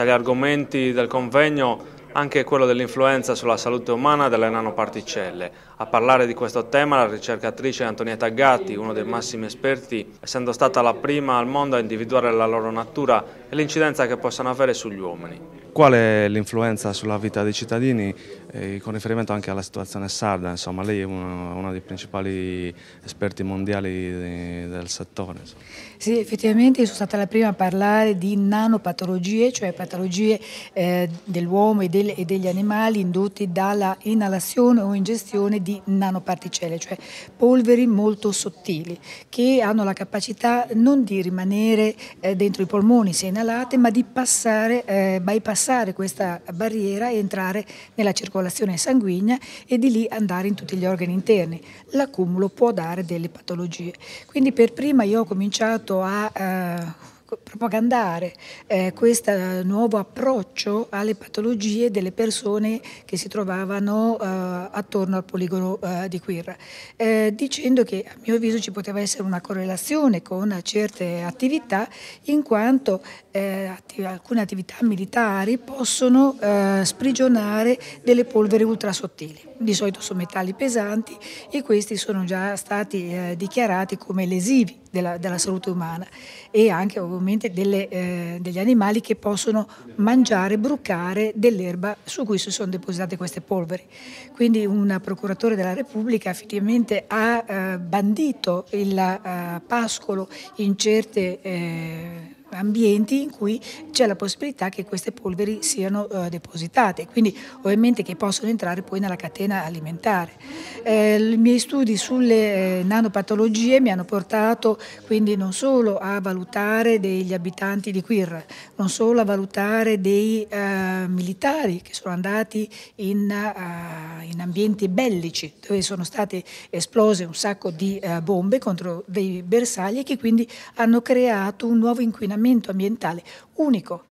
Tra gli argomenti del convegno anche quello dell'influenza sulla salute umana delle nanoparticelle. A parlare di questo tema la ricercatrice Antonietta Gatti, uno dei massimi esperti, essendo stata la prima al mondo a individuare la loro natura e l'incidenza che possono avere sugli uomini. Qual è l'influenza sulla vita dei cittadini e con riferimento anche alla situazione sarda, insomma, lei è uno, uno dei principali esperti mondiali del settore. Insomma. Sì, effettivamente sono stata la prima a parlare di nanopatologie, cioè patologie eh, dell'uomo e, del, e, degli animali indotte dalla inalazione o ingestione di nanoparticelle, cioè polveri molto sottili che hanno la capacità non di rimanere eh, dentro i polmoni se inalate, ma di passare, eh, bypassare questa barriera e entrare nella circolazione circolazione sanguigna e di lì andare in tutti gli organi interni. L'accumulo può dare delle patologie. Quindi per prima io ho cominciato a... Eh, propagandare eh, questo nuovo approccio alle patologie delle persone che si trovavano eh, attorno al poligono eh, di Quirra, eh, dicendo che a mio avviso ci poteva essere una correlazione con certe attività in quanto eh, atti alcune attività militari possono eh, sprigionare delle polveri ultrasottili, di solito sono metalli pesanti e questi sono già stati dichiarati come lesivi della, della salute umana e anche ovviamente delle, eh, degli animali che possono mangiare, brucare dell'erba su cui si sono depositate queste polveri. Quindi un procuratore della Repubblica effettivamente ha eh, bandito il eh, pascolo in certe eh, ambienti in cui c'è la possibilità che queste polveri siano eh, depositate, quindi ovviamente che possono entrare poi nella catena alimentare. Eh, I miei studi sulle eh, nanopatologie mi hanno portato quindi non solo a valutare degli abitanti di Quir, non solo a valutare dei eh, militari che sono andati in, uh, in, ambienti bellici dove sono state esplose un sacco di uh, bombe contro dei bersagli che quindi hanno creato un nuovo inquinamento ordinamento ambientale unico